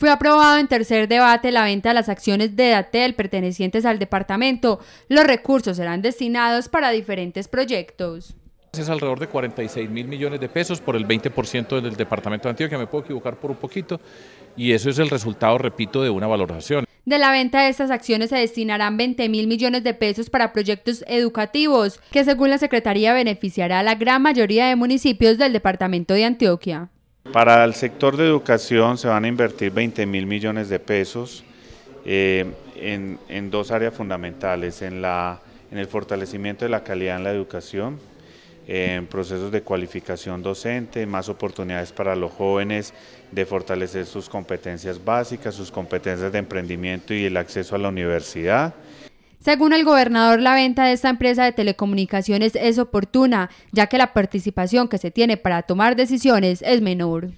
fue aprobado en tercer debate la venta de las acciones de Datel pertenecientes al departamento. Los recursos serán destinados para diferentes proyectos. Es alrededor de 46 mil millones de pesos por el 20% del departamento de Antioquia, me puedo equivocar por un poquito, y eso es el resultado, repito, de una valoración. De la venta de estas acciones se destinarán 20 mil millones de pesos para proyectos educativos, que según la Secretaría beneficiará a la gran mayoría de municipios del departamento de Antioquia. Para el sector de educación se van a invertir 20 mil millones de pesos eh, en, en, dos áreas fundamentales, en, en el fortalecimiento de la calidad en la educación, en procesos de cualificación docente, más oportunidades para los jóvenes de fortalecer sus competencias básicas, sus competencias de emprendimiento y el acceso a la universidad según el gobernador, la venta de esta empresa de telecomunicaciones es oportuna, ya que la participación que se tiene para tomar decisiones es menor.